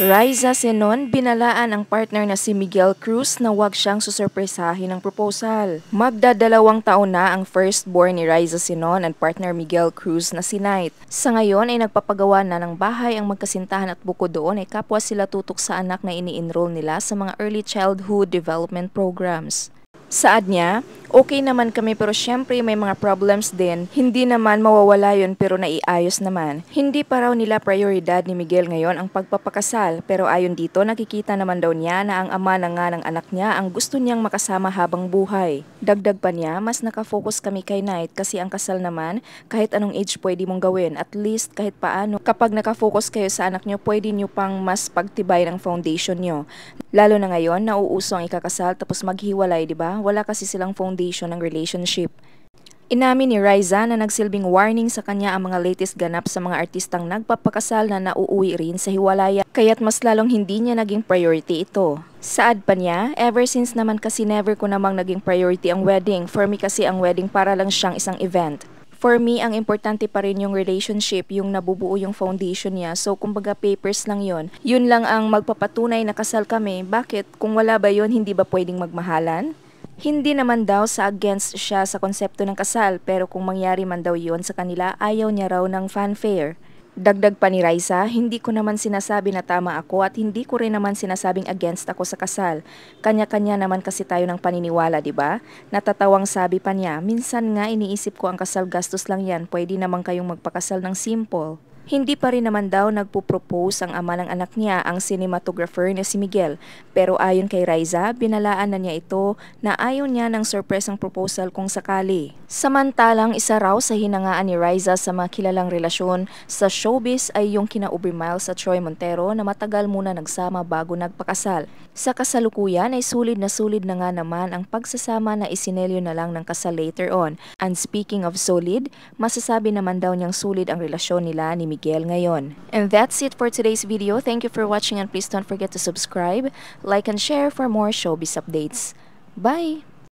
Riza Senon binalaan ang partner na si Miguel Cruz na wag siyang susurpresahin ng proposal. Magdadalawang taon na ang firstborn ni Riza Senon at partner Miguel Cruz na si Knight. Sa ngayon ay nagpapagawa na ng bahay ang magkasintahan at buko doon ay kapwa sila tutok sa anak na ini-enroll nila sa mga early childhood development programs. Saad niya, okay naman kami pero syempre may mga problems din. Hindi naman mawawala yon pero naiayos naman. Hindi pa raw nila prioridad ni Miguel ngayon ang pagpapakasal pero ayon dito nakikita naman daw niya na ang ama na nga ng anak niya ang gusto niyang makasama habang buhay. Dagdag pa niya, mas nakafocus kami kay Knight kasi ang kasal naman kahit anong age pwede mong gawin at least kahit paano. Kapag nakafocus kayo sa anak niyo pwede niyo pang mas pagtibay ng foundation niyo. Lalo na ngayon, nauuso ang ikakasal tapos maghiwalay, di ba? wala kasi silang foundation ng relationship. Inamin ni Riza na nagsilbing warning sa kanya ang mga latest ganap sa mga artistang nagpapakasal na nauuwi rin sa hiwalaya kaya't mas lalong hindi niya naging priority ito. Saad pa niya, ever since naman kasi never ko namang naging priority ang wedding, for me kasi ang wedding para lang siyang isang event. For me, ang importante pa rin yung relationship, yung nabubuo yung foundation niya. So, kumbaga papers lang yon. Yun lang ang magpapatunay na kasal kami. Bakit? Kung wala ba yon, hindi ba pwedeng magmahalan? Hindi naman daw sa against siya sa konsepto ng kasal pero kung mangyari man daw yon sa kanila ayaw niya raw ng fanfare. Dagdag pa ni Raisa, hindi ko naman sinasabi na tama ako at hindi ko rin naman sinasabing against ako sa kasal. Kanya-kanya naman kasi tayo ng paniniwala, di ba? Natatawang sabi pa niya, minsan nga iniisip ko ang kasal gastos lang yan, pwede naman kayong magpakasal ng simple. Hindi pa rin naman daw nagpo-propose ang ama ng anak niya ang cinematographer na si Miguel. Pero ayon kay Riza, binalaan na niya ito na ayon niya ng ang proposal kung sakali. Samantalang isa raw sa hinangaan ni Riza sa mga kilalang relasyon sa showbiz ay yung kina Aubrey Miles at Troy Montero na matagal muna nagsama bago nagpakasal. Sa kasalukuyan ay sulid na sulid na nga naman ang pagsasama na isinelyo na lang ng kasal later on. And speaking of solid, masasabi naman daw niyang sulid ang relasyon nila ni Miguel Miguel ngayon. And that's it for today's video. Thank you for watching and please don't forget to subscribe, like, and share for more showbiz updates. Bye!